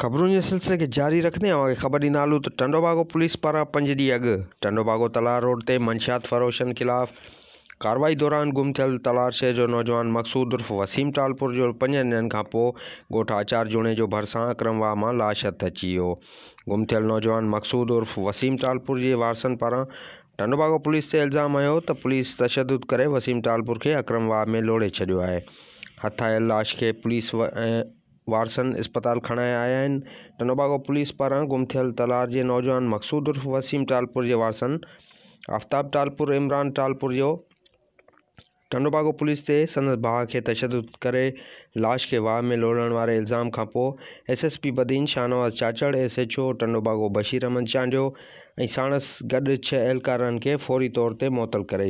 खबरों के सिलसिले खे जारी रखंदे ऐं ख़बर ॾींदालू तो टंडोबागो पुलिस पारा पंज ी अग टंडोबागो तलार रोड ते मंशात फरोशन खिलाफ़ कार्रवाई दौरान गुम थियल तलार शहर जो नौजवान मक़सूद उर्फ़ वसीम टालपुर जो पंजनि ॾींहनि खां पोइ ॻोठु आचार जुणे जो भरिसां अक्रमवा मां लाश हथु अची वियो गुम थियल नौजवान मक़सूद उर्फ़ वसीम टालपुर के वारसनि पारा टंडोबागो पुलिस से इल्ज़ाम आयो तो पुलिस तशद कर वसीम टालपुर के अक्रमवा में लोड़े छॾियो है हथायल लाश के पुलिस वारसन अस्पताल खणा आया आहिनि त पुलिस पारा गुम थियल तलार के नौजवान मक़सूद उर्फ़ वसीम टालपुर के वारसन आफ्ताब टालपुर इमरान टालपुर जो टंडोबागो पुलिस ते संद भाउ खे तशदु करे लाश के वाह में लोड़ण वे इल्ज़ाम खां S S P Badin Shahnawaz Chachar S H O Tandobago Bashir Ahmed Chandio साणस गड छह एहलकारनि खे फौरी तौर पर मुअतल कर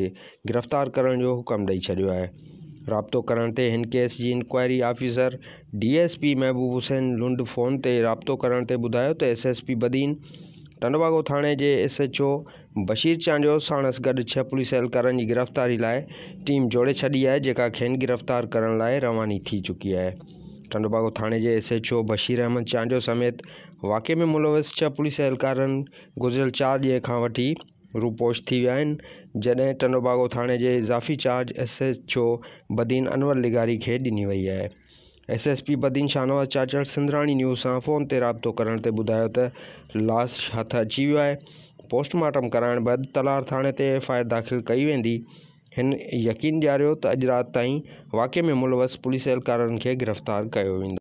गिरफ़्तार करण जो हुकुम ॾेई छॾियो आहे राबतो करण ते हिन केस जी inquiry officer DSP Mahboob Hussain Lund phone ते राबतो करण तो S S P Badin Tandobago S H O Bashir Chandio साणसि गॾु छह पुलिस एहलकारनि की गिरफ़्तारी लाइ टीम जोड़े छॾी है जेका खेनि गिरफ़्तार करण लाइ रवानी थी चुकी आहे टंडवागो थाणे जे एसएचओ बशीर अहमद चांडो समेत वाक़े में मुलविस छह पुलिस एहलकारनि गुजरियल चार ॾींहं वी रूपोश थी विया आहिनि जॾहिं टनोबागो थाणे जे इज़ाफ़ी charge S H O Badin Anwar लिगारी खे ॾिनी वई आहे S S P Badin Shahnawaz Chachar Sindhrani news सां फ़ोन ते राबितो करण ते ॿुधायो त लाश हथ अची वियो आहे पोस्टमार्टम कराइण बैदि तलार थाणे ते एफ आई आर दाख़िल कई वेंदी हिन यकीन ॾियारियो त अॼु राति ताईं वाके में मुलवस पुलिस अहलकारनि खे गिरफ़्तार कयो वेंदो